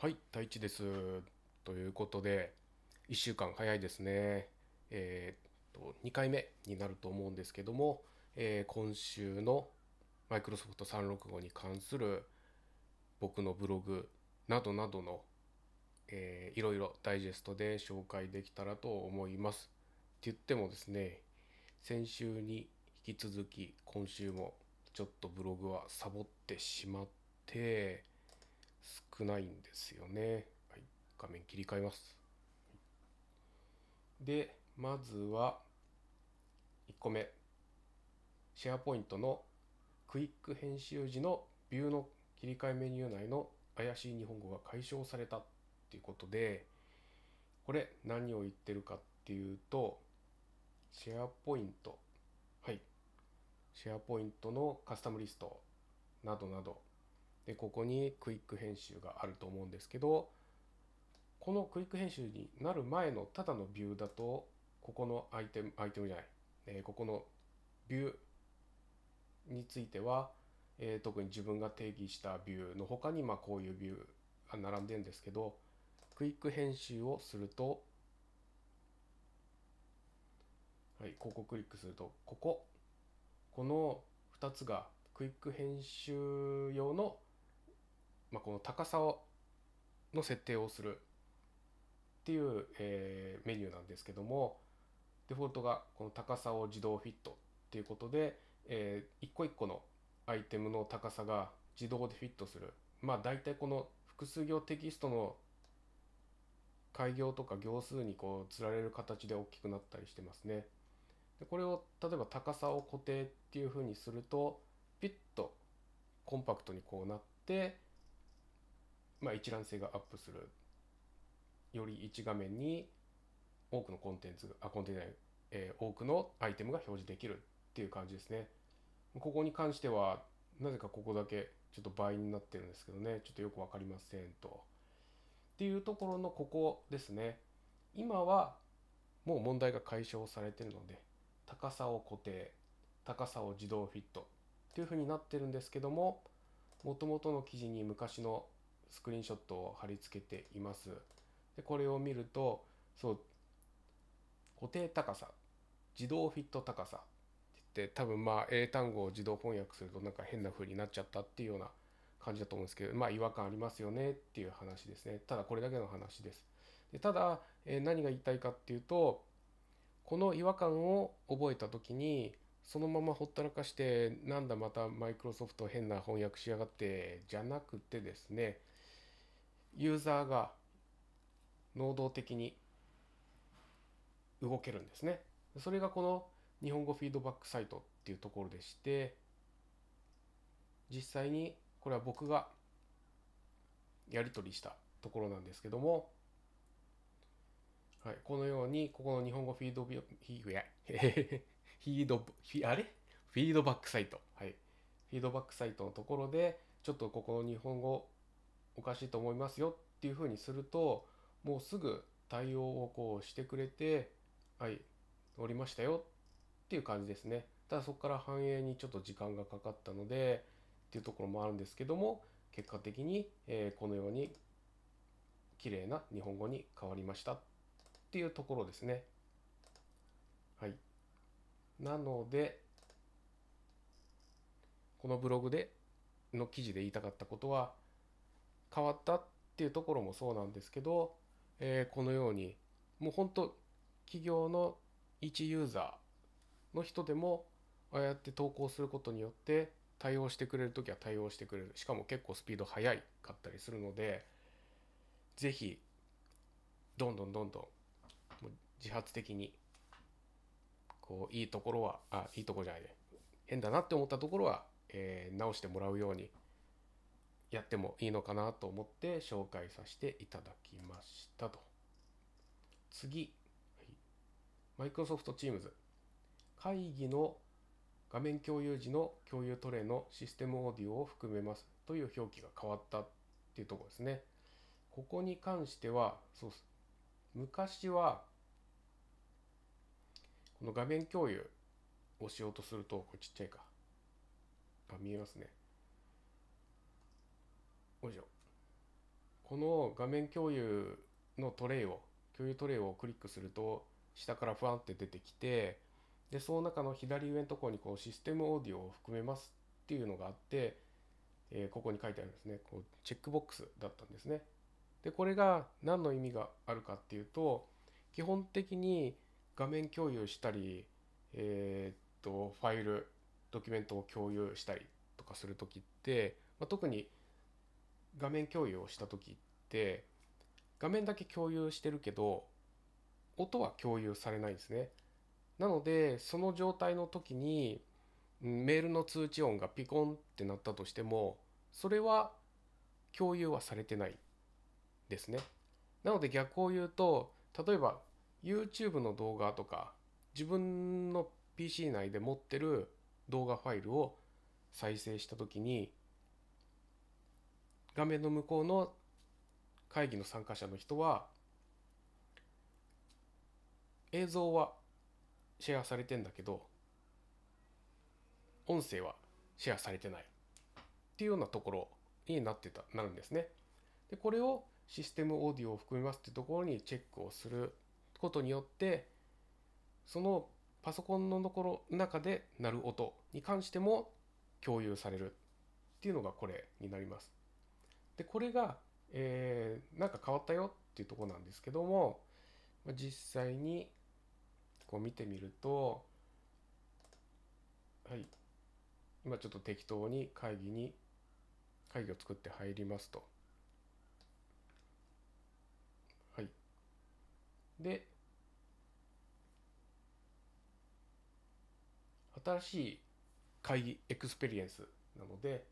はい、太一です。ということで、1週間早いですね。えー、と、2回目になると思うんですけども、えー、今週のマイクロソフト365に関する僕のブログなどなどの、えー、いろいろダイジェストで紹介できたらと思います。って言ってもですね、先週に引き続き今週もちょっとブログはサボってしまって、少ないんですよね。はい、画面切り替えます。で、まずは1個目。シェアポイントのクイック編集時のビューの切り替えメニュー内の怪しい日本語が解消されたっていうことで、これ何を言ってるかっていうと、シェアポイント、はい、シェアポイントのカスタムリストなどなど、でここにクイック編集があると思うんですけどこのクイック編集になる前のただのビューだとここのアイテムアイテムじゃない、えここのビューについては、え特に自分が定義したビューの他にまこういうビューが並んでるんですけどクイック編集をするとはいここクリックするとこここの2つがクイック編集用のまあ、この高さをの設定をするっていう、えー、メニューなんですけどもデフォルトがこの高さを自動フィットっていうことで、えー、一個一個のアイテムの高さが自動でフィットするまあ大体この複数行テキストの開業とか行数にこうつられる形で大きくなったりしてますねでこれを例えば高さを固定っていうふうにするとピッとコンパクトにこうなってまあ、一覧性がアップするより1画面に多くのコンテンツあコンテンツない、えー、多くのアイテムが表示できるっていう感じですねここに関してはなぜかここだけちょっと倍になってるんですけどねちょっとよく分かりませんとっていうところのここですね今はもう問題が解消されてるので高さを固定高さを自動フィットっていうふうになってるんですけどももともとの記事に昔のスクリーンショットを貼り付けています。でこれを見るとそう固定高さ自動フィット高さって言って多分まあ英単語を自動翻訳するとなんか変な風になっちゃったっていうような感じだと思うんですけどまあ違和感ありますよねっていう話ですねただこれだけの話です。でただ、えー、何が言いたいかっていうとこの違和感を覚えた時にそのままほったらかしてなんだまたマイクロソフト変な翻訳しやがってじゃなくてですねユーザーが能動的に動けるんですね。それがこの日本語フィードバックサイトっていうところでして実際にこれは僕がやり取りしたところなんですけども、はい、このようにここの日本語フィードビュー フィードあれフィードバックサイト、はい、フィードバックサイトのところでちょっとここの日本語おかしいと思いますよっていうふうにするともうすぐ対応をこうしてくれてはいおりましたよっていう感じですねただそこから反映にちょっと時間がかかったのでっていうところもあるんですけども結果的に、えこのように綺麗な日本語に変わりましたっていうところですねはいなのでこのブログでの記事で言いたかったことは変わったっていうところもそうなんですけど、えー、このようにもう本当企業の一ユーザーの人でもああやって投稿することによって対応してくれる時は対応してくれるしかも結構スピード速いかったりするので是非どんどんどんどん自発的にこういいところはあいいとこじゃないね変だなって思ったところは、えー、直してもらうようにやってもいいのかなと思って紹介させていただきましたと。次、マイクロソフト Teams。会議の画面共有時の共有トレイのシステムオーディオを含めますという表記が変わったっていうところですね。ここに関しては、そうす。昔は、この画面共有をしようとすると、これちっちゃいか。あ、見えますね。いしょこの画面共有のトレイを共有トレイをクリックすると下からふわんって出てきてでその中の左上のところにこうシステムオーディオを含めますっていうのがあって、えー、ここに書いてあるんですねこうチェックボックスだったんですねでこれが何の意味があるかっていうと基本的に画面共有したり、えー、っとファイルドキュメントを共有したりとかする時って、まあ、特に画面共有をした時って画面だけ共有してるけど音は共有されないんですね。なのでその状態の時にメールの通知音がピコンってなったとしてもそれは共有はされてないですね。なので逆を言うと例えば YouTube の動画とか自分の PC 内で持ってる動画ファイルを再生した時に画面の向こうの会議の参加者の人は映像はシェアされてんだけど音声はシェアされてないっていうようなところになってたなるんですね。でこれをシステムオーディオを含みますっていうところにチェックをすることによってそのパソコンのところ中で鳴る音に関しても共有されるっていうのがこれになります。でこれが、えー、なんか変わったよっていうとこなんですけども実際にこう見てみるとはい今ちょっと適当に会議に会議を作って入りますとはいで新しい会議エクスペリエンスなので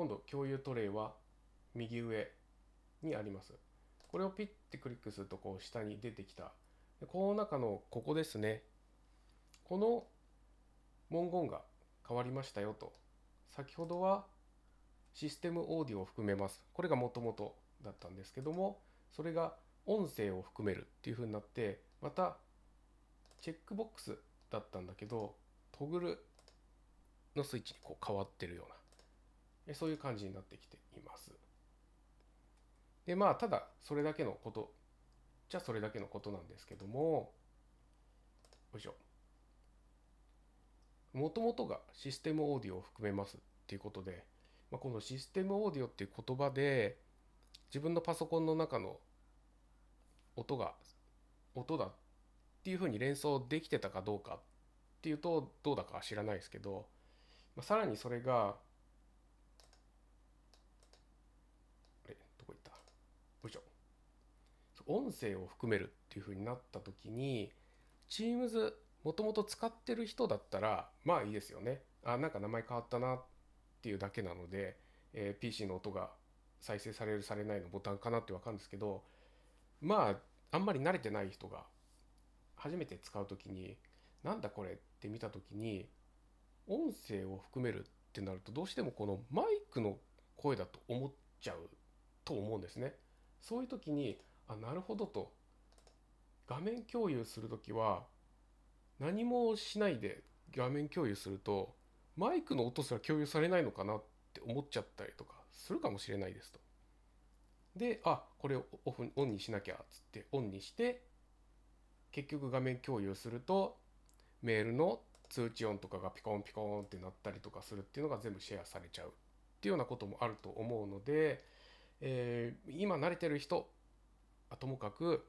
今度共有トレイは右上にあります。これをピッてクリックするとこう下に出てきた。でこの中のここですね。この文言が変わりましたよと。先ほどはシステムオーディオを含めます。これがもともとだったんですけども、それが音声を含めるっていう風になって、またチェックボックスだったんだけど、トグルのスイッチにこう変わってるようなそういう感じになってきています。でまあただそれだけのことじゃそれだけのことなんですけどもよいしょもともとがシステムオーディオを含めますっていうことで、まあ、このシステムオーディオっていう言葉で自分のパソコンの中の音が音だっていうふうに連想できてたかどうかっていうとどうだかは知らないですけど、まあ、さらにそれが音声を含めるっていう風になった時に Teams もともと使ってる人だったらまあいいですよねあなんか名前変わったなっていうだけなので、えー、PC の音が再生されるされないのボタンかなって分かるんですけどまああんまり慣れてない人が初めて使う時になんだこれって見た時に音声を含めるってなるとどうしてもこのマイクの声だと思っちゃうと思うんですね。そういう時にあなるほどと画面共有する時は何もしないで画面共有するとマイクの音すら共有されないのかなって思っちゃったりとかするかもしれないですと。であこれをオフオンにしなきゃっつってオンにして結局画面共有するとメールの通知音とかがピコンピコンってなったりとかするっていうのが全部シェアされちゃうっていうようなこともあると思うので、えー、今慣れてる人あともかく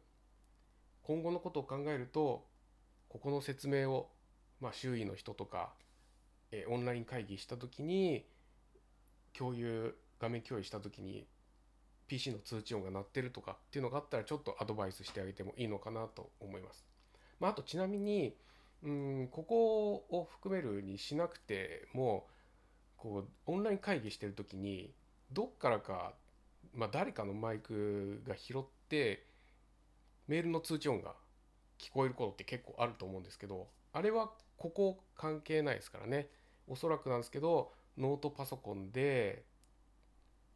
今後のことを考えるとここの説明を、まあ、周囲の人とか、えオンライン会議した時に共有画面共有した時に PC の通知音が鳴ってるとかっていうのがあったらちょっとアドバイスしてあげてもいいのかなと思います。まあ、あとちなみにうんここを含めるにしなくてもこうオンライン会議してる時にどっからか、まあ、誰かのマイクが拾ってってメールの通知音が聞こえることって結構あると思うんですけどあれはここ関係ないですからねおそらくなんですけどノートパソコンで、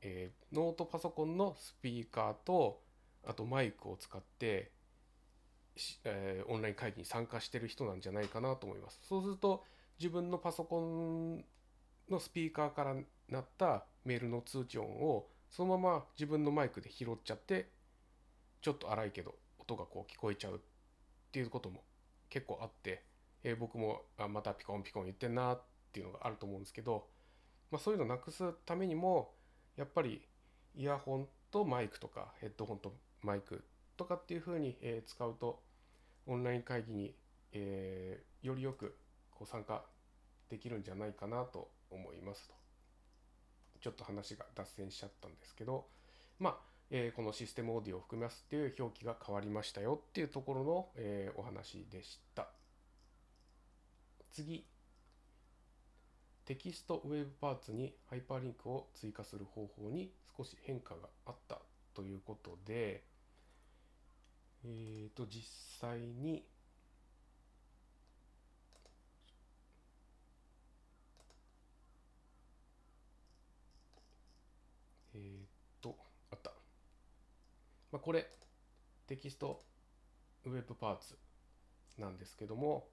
えー、ノートパソコンのスピーカーとあとマイクを使って、えー、オンライン会議に参加してる人なんじゃないかなと思いますそうすると自分のパソコンのスピーカーから鳴ったメールの通知音をそのまま自分のマイクで拾っちゃってちょっと荒いけど音がこう聞こえちゃうっていうことも結構あって、えー、僕もあまたピコンピコン言ってんなっていうのがあると思うんですけど、まあ、そういうのなくすためにもやっぱりイヤホンとマイクとかヘッドホンとマイクとかっていうふうに、えー、使うとオンライン会議に、えー、よりよくこう参加できるんじゃないかなと思いますとちょっと話が脱線しちゃったんですけどまあえー、このシステムオーディオを含みますっていう表記が変わりましたよっていうところの、えー、お話でした。次、テキストウェブパーツにハイパーリンクを追加する方法に少し変化があったということで、えっ、ー、と、実際にまあ、これテキストウェブパーツなんですけども、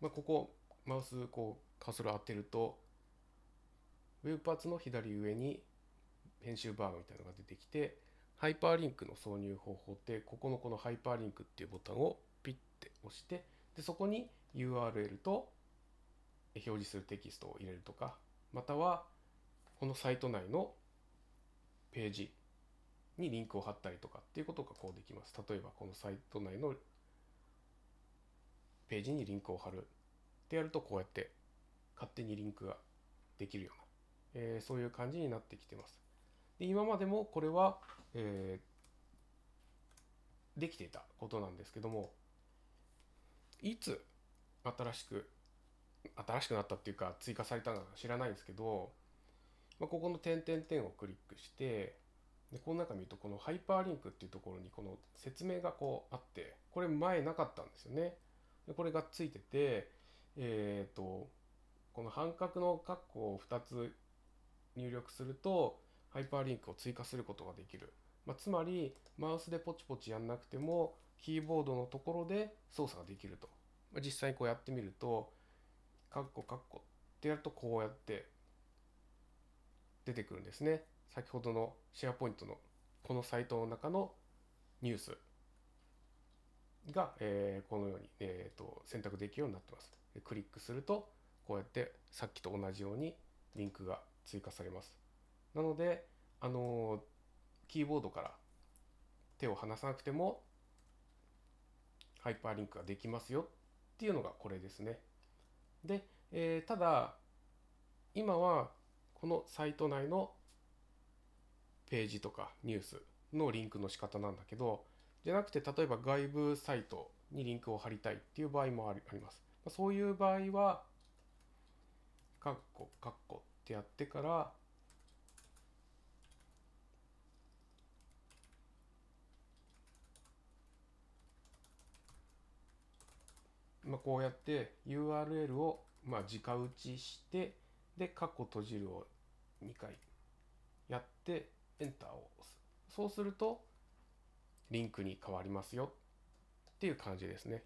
まあ、ここマウスこうカーソル当てるとウェブパーツの左上に編集バーみたいなのが出てきてハイパーリンクの挿入方法ってここのこのハイパーリンクっていうボタンをピッて押してでそこに URL と表示するテキストを入れるとかまたはこのサイト内のページにリンクを貼ったりとかっていうことがこうできます。例えばこのサイト内のページにリンクを貼るってやるとこうやって勝手にリンクができるような、えー、そういう感じになってきてます。で今までもこれは、えー、できていたことなんですけどもいつ新しく新しくなったっていうか追加されたのか知らないんですけどまあ、ここの点点点をクリックしてでこの中見るとこのハイパーリンクっていうところにこの説明がこうあってこれ前なかったんですよねでこれがついててえっ、ー、とこの半角の括弧を2つ入力するとハイパーリンクを追加することができる、まあ、つまりマウスでポチポチやんなくてもキーボードのところで操作ができると、まあ、実際こうやってみるとカッコカッコってやるとこうやって出てくるんですね。先ほどのシェアポイントのこのサイトの中のニュースが、えー、このように、えーと、選択できるようになってます。クリックするとこうやってさっきと同じようにリンクが追加されます。なので、あのー、キーボードから手を離さなくてもハイパーリンクができますよっていうのがこれですね。で、えー、ただ今はこのサイト内のページとかニュースのリンクの仕方なんだけどじゃなくて例えば外部サイトにリンクを貼りたいっていう場合もありますそういう場合はカッコカッコってやってからまあ、こうやって URL をまあ直打ちしてで括弧閉じるを2回やってエンターを押すそうするとリンクに変わりますよっていう感じですね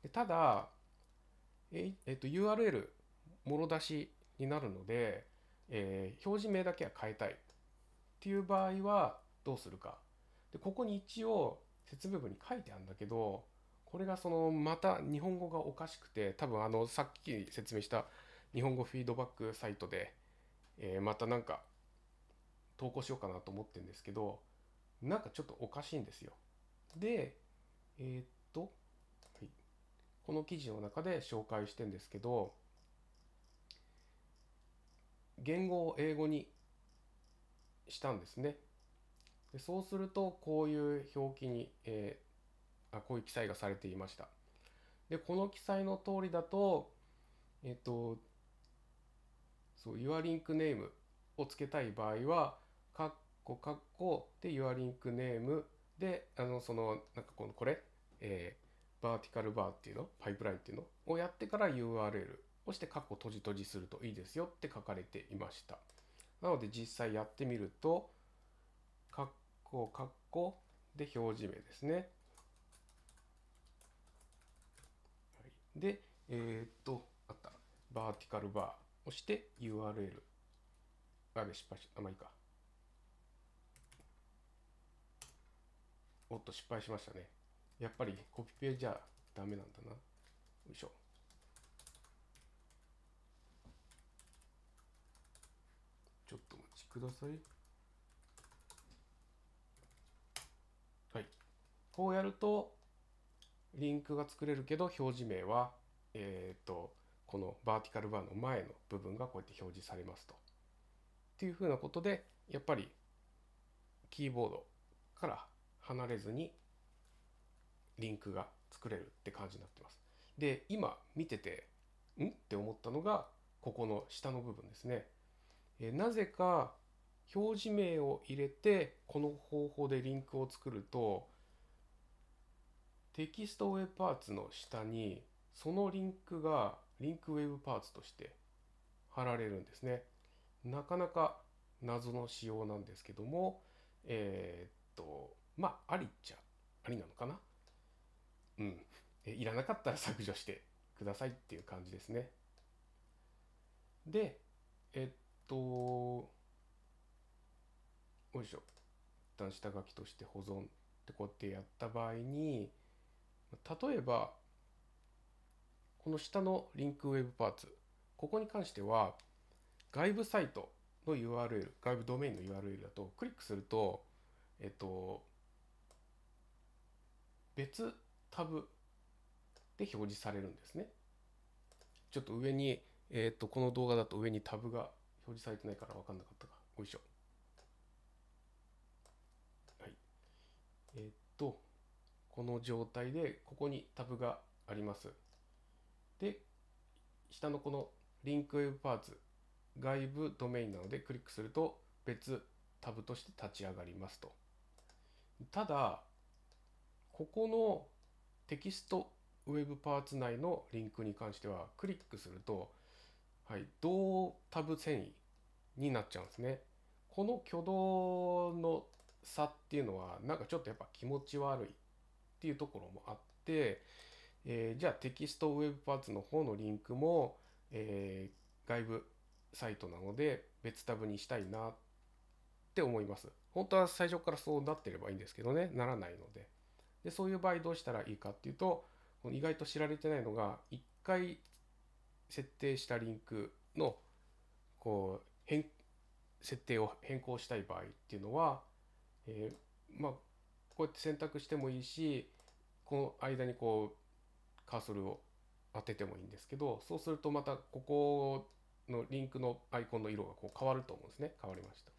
でただえ、えっと、URL もろ出しになるので、えー、表示名だけは変えたいっていう場合はどうするかでここに一応説明文に書いてあるんだけどこれがそのまた日本語がおかしくて多分あのさっき説明した日本語フィードバックサイトで、えー、またなんか投稿しようかなと思ってるんですけどなんかちょっとおかしいんですよでえー、っと、はい、この記事の中で紹介してんですけど言語を英語にしたんですねでそうするとこういう表記に、えー、あこういう記載がされていましたでこの記載の通りだとえっ、とそう YourLinkName をつけたい場合はカッコカッコで YourLinkName であのそのなんかこのこれ、えー、バーティカルバーっていうのパイプラインっていうのをやってから URL をしてカッコ閉じ閉じするといいですよって書かれていましたなので実際やってみるとカッコカッコで表示名ですねでえー、っとあったバーティカルバー。押して URL。あれ、失敗し、あ、まあいいか。おっと、失敗しましたね。やっぱりコピペじゃダメなんだな。よいしょ。ちょっとお待ちください。はい。こうやると、リンクが作れるけど、表示名は、えっ、ー、と、このバーティカルバーの前の部分がこうやって表示されますと。っていうふうなことでやっぱりキーボードから離れずにリンクが作れるって感じになってます。で今見ててんって思ったのがここの下の部分ですね。えなぜか表示名を入れてこの方法でリンクを作るとテキストウェブパーツの下にそのリンクがリンクウェブパーツとして貼られるんですね。なかなか謎の仕様なんですけども、えー、っと、まあ、ありっちゃありなのかな。うん。いらなかったら削除してくださいっていう感じですね。で、えっと、よいしょ。一旦下書きとして保存ってこうやってやった場合に、例えば、この下のリンクウェブパーツ、ここに関しては、外部サイトの URL、外部ドメインの URL だと、クリックすると、えっと、別タブで表示されるんですね。ちょっと上に、えっと、この動画だと上にタブが表示されてないから分かんなかったか。よいしょ。はい。えっと、この状態で、ここにタブがあります。で下のこのリンクウェブパーツ外部ドメインなのでクリックすると別タブとして立ち上がりますとただここのテキストウェブパーツ内のリンクに関してはクリックすると、はい、同タブ遷移になっちゃうんですねこの挙動の差っていうのはなんかちょっとやっぱ気持ち悪いっていうところもあってえー、じゃあテキストウェブパーツの方のリンクも、えー、外部サイトなので別タブにしたいなって思います。本当は最初からそうなってればいいんですけどね、ならないので。で、そういう場合どうしたらいいかっていうと、意外と知られてないのが、一回設定したリンクのこう変設定を変更したい場合っていうのは、えー、まあこうやって選択してもいいしこの間にこう、カーソルを当ててもいいんですけどそうするとまたここのリンクのアイコンの色がこう変わると思うんですね変わりましたと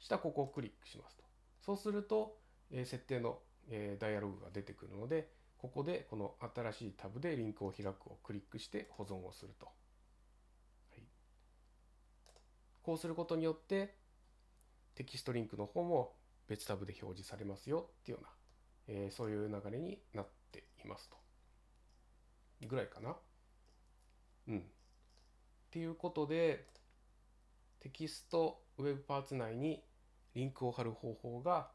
下ここをクリックしますとそうすると、え設定の、えダイアログが出てくるのでここでこの新しいタブでリンクを開くをクリックして保存をすると、はい、こうすることによってテキストリンクの方も別タブで表示されますよっていうような、えそういう流れになっていますとぐらいかな。うん。っていうことでテキストウェブパーツ内にリンクを貼る方法が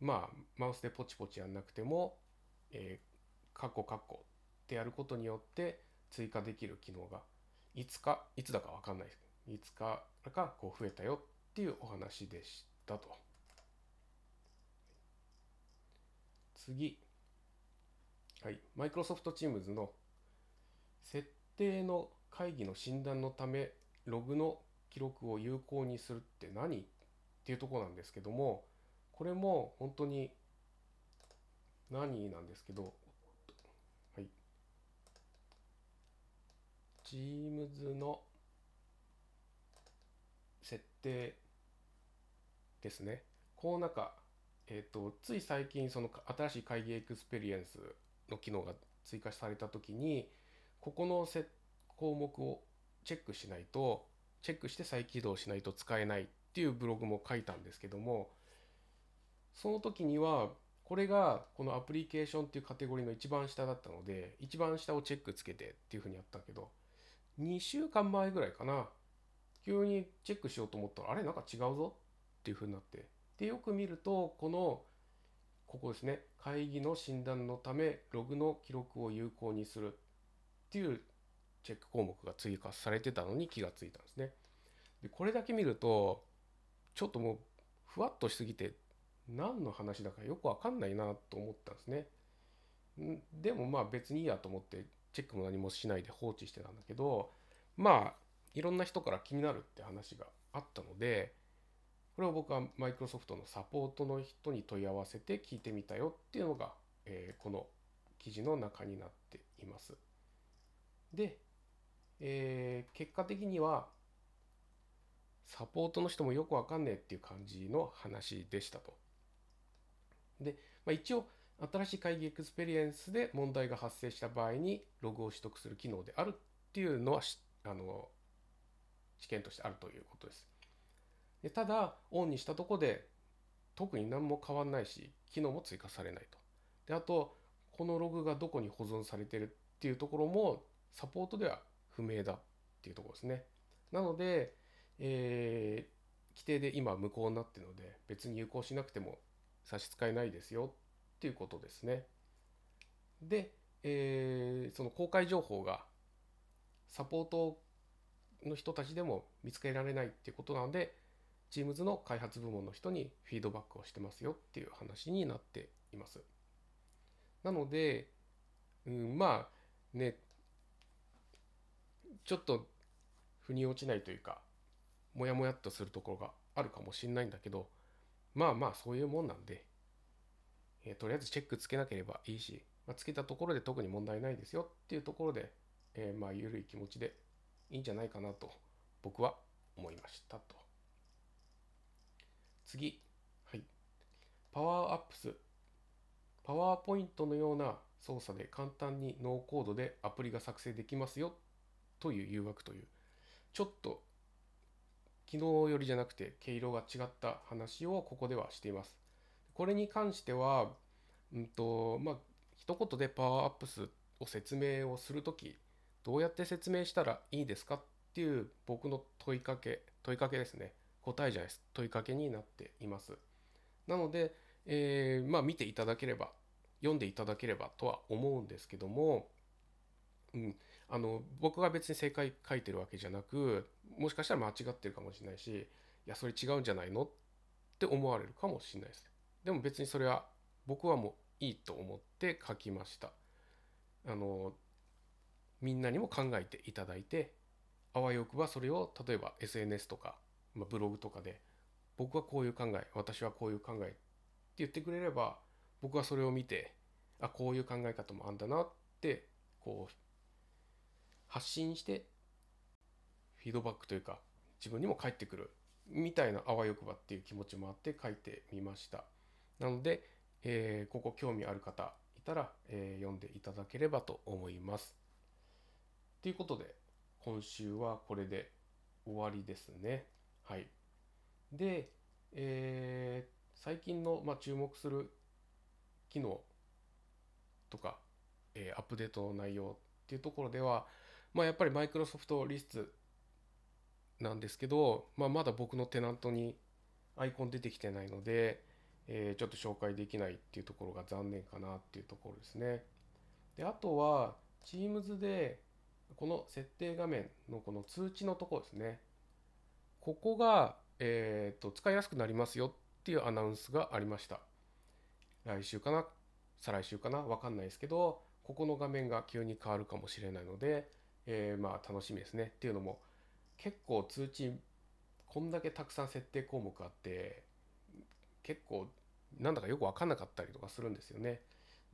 まあマウスでポチポチやんなくても、えー、カッコカッコってやることによって追加できる機能がいつかいつだか分かんないですいつからかこう増えたよっていうお話でしたと次はいマイクロソフトチームズの設定の会議の診断のためログの記録を有効にするって何っていうとこなんですけどもこれも本当に何なんですけどはい Teams の設定ですねこう中、えっ、ー、とつい最近その新しい会議エクスペリエンスの機能が追加されたときにここの項目をチェックしないとチェックして再起動しないと使えないっていうブログも書いたんですけどもその時にはこれがこのアプリケーションっていうカテゴリーの一番下だったので一番下をチェックつけてっていうふうにやったけど2週間前ぐらいかな急にチェックしようと思ったらあれなんか違うぞっていうふうになってでよく見るとこのここですね会議の診断のためログの記録を有効にするっていうチェック項目が追加されてたのに気がついたんですね。でこれだけ見るとちょっともうふわっとしすぎて何の話だかよくわかんないなと思ったんですね。でもまあ別にいいやと思ってチェックも何もしないで放置してたんだけどまあいろんな人から気になるって話があったのでこれを僕はマイクロソフトのサポートの人に問い合わせて聞いてみたよっていうのが、えー、この記事の中になっています。で、えー、結果的にはサポートの人もよくわかんねえっていう感じの話でしたと。で、まあ、一応新しい会議エクスペリエンスで問題が発生した場合にログを取得する機能であるっていうのはあの知見としてあるということです。でただオンにしたとこで特に何も変わんないし機能も追加されないと。であとこのログがどこに保存されてるっていうところもサポートでは不明だっていうとこですね。なので、えー、規定で今無効になっているので別に有効しなくても差し支えないですよっていうことですね。で、えー、その公開情報がサポートの人たちでも見つけられないっていうことなので Teams の開発部門の人にフィードバックをしてますよっていう話になっています。なので、うん、まあねちょっと腑に落ちないというかモヤモヤっとするところがあるかもしれないんだけどまあまあそういうもんなんで、えー、とりあえずチェックつけなければいいし、まあ、つけたところで特に問題ないですよっていうところで、えー、まあ緩い気持ちでいいんじゃないかなと僕は思いましたと次はいパワーアップスパワーポイントのような操作で簡単にノーコードでアプリが作成できますよという誘惑というちょっと昨日よりじゃなくて毛色が違った話をここではしています。これに関しては、うんとまあ、一言でパワーアップスを説明をする時どうやって説明したらいいですかっていう僕の問いかけ問いかけですね答えじゃないです問いかけになっていますなので、えー、まあ見ていただければ読んでいただければとは思うんですけども、うん、あの僕が別に正解書いてるわけじゃなくもしかしたら間違ってるかもしれないしいやそれ違うんじゃないのって思われるかもしれないですでも別にそれは僕はもういいと思って書きましたあのみんなにも考えていただいてあわよくばそれを例えば SNS とか、まあ、ブログとかで僕はこういう考え私はこういう考えって言ってくれれば僕はそれを見てあこういう考え方もあんだなってこう発信してフィードバックというか自分にも返ってくるみたいなあわよくばっていう気持ちもあって書いてみましたなので、えー、ここ興味ある方いたら、えー、読んでいただければと思いますということで今週はこれで終わりですねはいで、えー、最近の、まあ、注目する機能とか、えー、アップデートの内容っていうところでは、まあ、やっぱりマイクロソフトリストなんですけど、まあ、まだ僕のテナントにアイコン出てきてないので、えー、ちょっと紹介できないっていうところが残念かなっていうところですね。であとは Teams でこの設定画面のこの通知のところですね。ここが、えーと使いやすくなりますよっていうアナウンスがありました。来週かな再来週かなわかんないですけど、ここの画面が急に変わるかもしれないので、えー、まあ楽しみですねっていうのも結構通知こんだけたくさん設定項目あって結構なんだかよく分かんなかったりとかするんですよね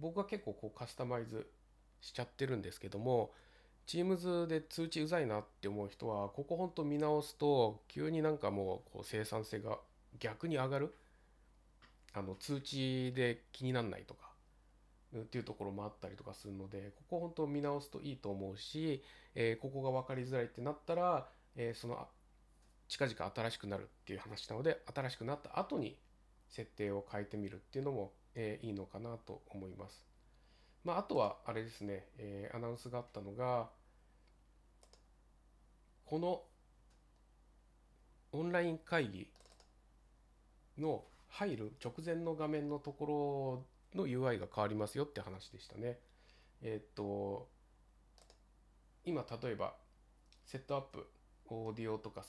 僕は結構こうカスタマイズしちゃってるんですけども Teams で通知うざいなって思う人はここほんと見直すと急になんかもうこう生産性が逆に上がるあの通知で気になんないとかっていうところもあったりとかするのでここ本当見直すといいと思うしえー、ここが分かりづらいってなったら、えー、その近々新しくなるっていう話なので新しくなった後に設定を変えてみるっていうのも、えー、いいのかなと思います。まあ、あとはあれですね、えー、アナウンスがあったのがこのオンライン会議の入る直前の画面のところの UI が変わりますよって話でしたね。えっ、と今例えばセットアップオーディオとか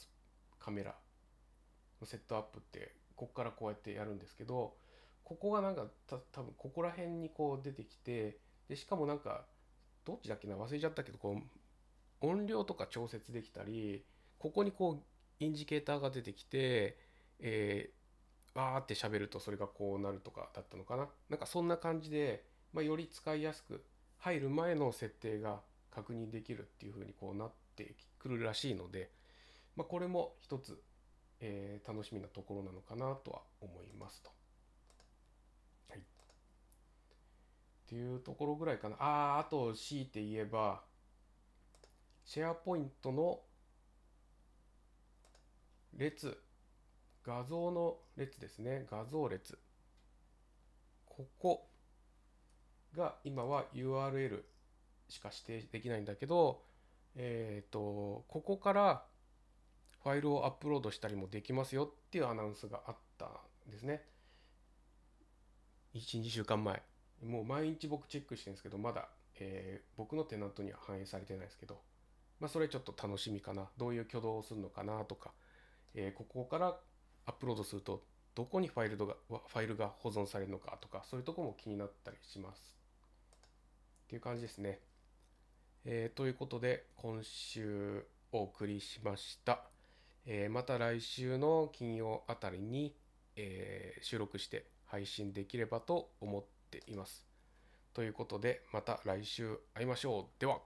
カメラのセットアップってこっからこうやってやるんですけどここがなんかた多分ここら辺にこう出てきてでしかもなんかどっちだっけな忘れちゃったけどこう音量とか調節できたりここにこうインジケーターが出てきてえー、わーって喋るとそれがこうなるとかだったのかななんかそんな感じで、まあ、より使いやすく入る前の設定が確認できるっていうふうにこうなってくるらしいので、まあ、これも一つ、えー、楽しみなところなのかなとは思いますと。はい、っていうところぐらいかな。ああ、あと強いて言えば、シェアポイントの列、画像の列ですね。画像列。ここが今は URL しか指定できないんだけど、えっ、ー、と、ここからファイルをアップロードしたりもできますよっていうアナウンスがあったんですね。1、2週間前。もう毎日僕チェックしてるんですけど、まだ、えー、僕のテナントには反映されてないですけど、まあ、それちょっと楽しみかな。どういう挙動をするのかなとか、えー、ここからアップロードすると、どこにファイルがファイルが保存されるのかとか、そういうとこも気になったりします。っていう感じですね。えー、ということで今週お送りしました、えー、また来週の金曜あたりに、えー、収録して配信できればと思っていますということでまた来週会いましょうでは